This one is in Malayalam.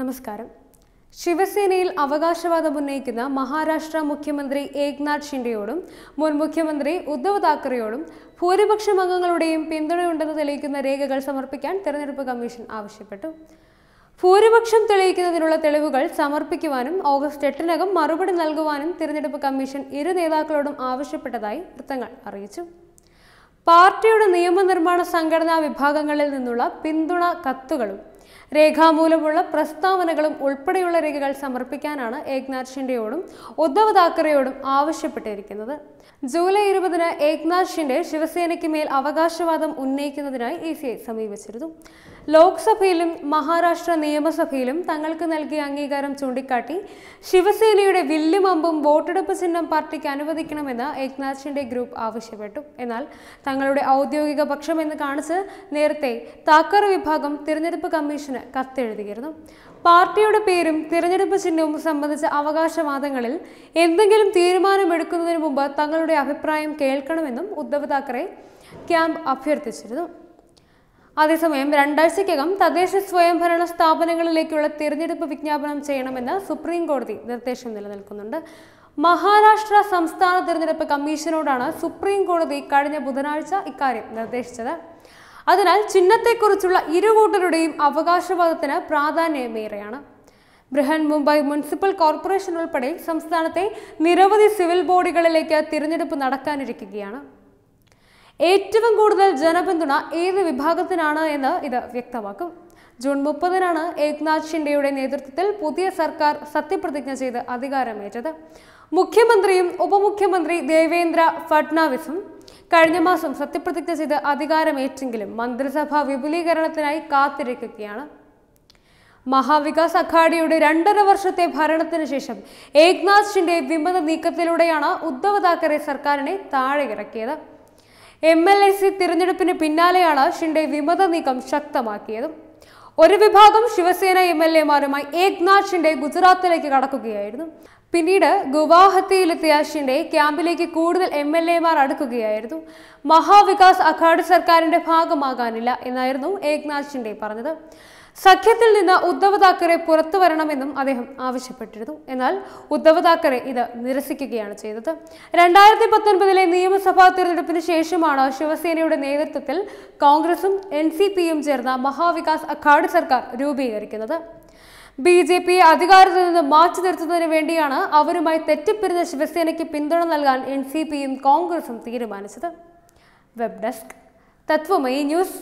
നമസ്കാരം ശിവസേനയിൽ അവകാശവാദം ഉന്നയിക്കുന്ന മഹാരാഷ്ട്ര മുഖ്യമന്ത്രി ഏക്നാഥ് ഷിൻഡെയോടും മുൻ മുഖ്യമന്ത്രി ഉദ്ധവ് താക്കറെയോടും ഭൂരിപക്ഷം അംഗങ്ങളുടെയും പിന്തുണയുണ്ടെന്ന് തെളിയിക്കുന്ന രേഖകൾ സമർപ്പിക്കാൻ തെരഞ്ഞെടുപ്പ് കമ്മീഷൻ ആവശ്യപ്പെട്ടു ഭൂരിപക്ഷം തെളിയിക്കുന്നതിനുള്ള തെളിവുകൾ സമർപ്പിക്കുവാനും ഓഗസ്റ്റ് എട്ടിനകം മറുപടി നൽകുവാനും തിരഞ്ഞെടുപ്പ് കമ്മീഷൻ ഇരു നേതാക്കളോടും ആവശ്യപ്പെട്ടതായി വൃത്തങ്ങൾ അറിയിച്ചു പാർട്ടിയുടെ നിയമനിർമ്മാണ സംഘടനാ വിഭാഗങ്ങളിൽ നിന്നുള്ള പിന്തുണ കത്തുകളും രേഖാമൂലമുള്ള പ്രസ്താവനകളും ഉൾപ്പെടെയുള്ള രേഖകൾ സമർപ്പിക്കാനാണ് ഏക്നാഥ് ഷിൻഡെയോടും ഉദ്ധവ് താക്കറെയോടും ആവശ്യപ്പെട്ടിരിക്കുന്നത് ജൂലൈ ഇരുപതിന് ഏക്നാഥ് ഷിൻഡെ ശിവസേനയ്ക്ക് മേൽ അവകാശവാദം ഉന്നയിക്കുന്നതിനായി ഇ സമീപിച്ചിരുന്നു ലോക്സഭയിലും മഹാരാഷ്ട്ര നിയമസഭയിലും തങ്ങൾക്ക് നൽകിയ അംഗീകാരം ചൂണ്ടിക്കാട്ടി ശിവസേനയുടെ വില്ലുമമ്പും വോട്ടെടുപ്പ് ചിഹ്നം പാർട്ടിക്ക് അനുവദിക്കണമെന്ന് ഏക്നാഥ് ഷിൻഡെ ഗ്രൂപ്പ് ആവശ്യപ്പെട്ടു എന്നാൽ തങ്ങളുടെ ഔദ്യോഗിക പക്ഷമെന്ന് കാണിച്ച് നേരത്തെ താക്കർ വിഭാഗം തിരഞ്ഞെടുപ്പ് കമ്മീഷന് കത്തെഴുതിയിരുന്നു പാർട്ടിയുടെ പേരും തിരഞ്ഞെടുപ്പ് ചിഹ്നവും സംബന്ധിച്ച അവകാശവാദങ്ങളിൽ എന്തെങ്കിലും തീരുമാനമെടുക്കുന്നതിന് മുമ്പ് തങ്ങളുടെ അഭിപ്രായം കേൾക്കണമെന്നും ഉദ്ധവ് താക്കറെ ക്യാമ്പ് അഭ്യർത്ഥിച്ചിരുന്നു അതേസമയം രണ്ടാഴ്ചയ്ക്കകം തദ്ദേശ സ്വയംഭരണ സ്ഥാപനങ്ങളിലേക്കുള്ള തിരഞ്ഞെടുപ്പ് വിജ്ഞാപനം ചെയ്യണമെന്ന് സുപ്രീം കോടതി നിർദ്ദേശം നിലനിൽക്കുന്നുണ്ട് മഹാരാഷ്ട്ര സംസ്ഥാന തിരഞ്ഞെടുപ്പ് കമ്മീഷനോടാണ് സുപ്രീം കോടതി കഴിഞ്ഞ ബുധനാഴ്ച ഇക്കാര്യം നിർദ്ദേശിച്ചത് അതിനാൽ ചിഹ്നത്തെക്കുറിച്ചുള്ള ഇരു കൂട്ടരുടെയും അവകാശവാദത്തിന് പ്രാധാന്യമേറെയാണ് ബൃഹൻ മുംബൈ മുനിസിപ്പൽ കോർപ്പറേഷൻ ഉൾപ്പെടെ സംസ്ഥാനത്തെ നിരവധി സിവിൽ ബോഡികളിലേക്ക് തിരഞ്ഞെടുപ്പ് നടക്കാനിരിക്കുകയാണ് ഏറ്റവും കൂടുതൽ ജനപിന്തുണ ഏത് വിഭാഗത്തിനാണ് എന്ന് ഇത് വ്യക്തമാക്കും ജൂൺ മുപ്പതിനാണ് ഏക്നാഥ് ഷിൻഡെയുടെ നേതൃത്വത്തിൽ പുതിയ സർക്കാർ സത്യപ്രതിജ്ഞ ചെയ്ത് അധികാരമേറ്റത് മുഖ്യമന്ത്രിയും ഉപമുഖ്യമന്ത്രി ദേവേന്ദ്ര ഫഡ്നാവിസും കഴിഞ്ഞ മാസം സത്യപ്രതിജ്ഞ ചെയ്ത് അധികാരമേറ്റെങ്കിലും മന്ത്രിസഭ വിപുലീകരണത്തിനായി കാത്തിരിക്കുകയാണ് മഹാവികാസ് അഖാഡിയുടെ രണ്ടര വർഷത്തെ ഭരണത്തിന് ശേഷം ഏക്നാഥ് ഷിൻഡെ വിമത നീക്കത്തിലൂടെയാണ് ഉദ്ധവ് താക്കറെ സർക്കാരിനെ ഇറക്കിയത് എം എൽ എ സി തിരഞ്ഞെടുപ്പിന് പിന്നാലെയാണ് ഷിൻഡെ വിമത നീക്കം ശക്തമാക്കിയത് ഒരു വിഭാഗം ശിവസേന എം എൽ എമാരുമായി ഏക്നാഥ് ഷിൻഡെ ഗുജറാത്തിലേക്ക് കടക്കുകയായിരുന്നു പിന്നീട് ഗുവാഹത്തിയിലെത്തിയ ഷിൻഡെ ക്യാമ്പിലേക്ക് കൂടുതൽ എം എൽ എമാർ അടുക്കുകയായിരുന്നു മഹാവികാസ് അഘാഡി സർക്കാരിന്റെ ഭാഗമാകാനില്ല എന്നായിരുന്നു ഏക്നാഥ് ഷിൻഡെ പറഞ്ഞത് സഖ്യത്തിൽ നിന്ന് ഉദ്ധവ് താക്കറെ പുറത്തു വരണമെന്നും അദ്ദേഹം ആവശ്യപ്പെട്ടിരുന്നു എന്നാൽ ഉദ്ധവ് താക്കറെ ഇത് നിരസിക്കുകയാണ് ചെയ്തത് രണ്ടായിരത്തി പത്തൊൻപതിലെ നിയമസഭാ തിരഞ്ഞെടുപ്പിന് ശേഷമാണ് ശിവസേനയുടെ നേതൃത്വത്തിൽ കോൺഗ്രസും എൻ സി പിയും ചേർന്ന മഹാവികാസ് അഖാഡ് സർക്കാർ രൂപീകരിക്കുന്നത് ബി ജെ പിയെ അധികാരത്തിൽ നിന്ന് മാറ്റി നിർത്തുന്നതിന് വേണ്ടിയാണ് അവരുമായി തെറ്റിപ്പിരുന്ന ശിവസേനയ്ക്ക് പിന്തുണ നൽകാൻ എൻ സി പിയും കോൺഗ്രസും തീരുമാനിച്ചത് വെബ് ഡെസ്ക് തത്വമയി ന്യൂസ്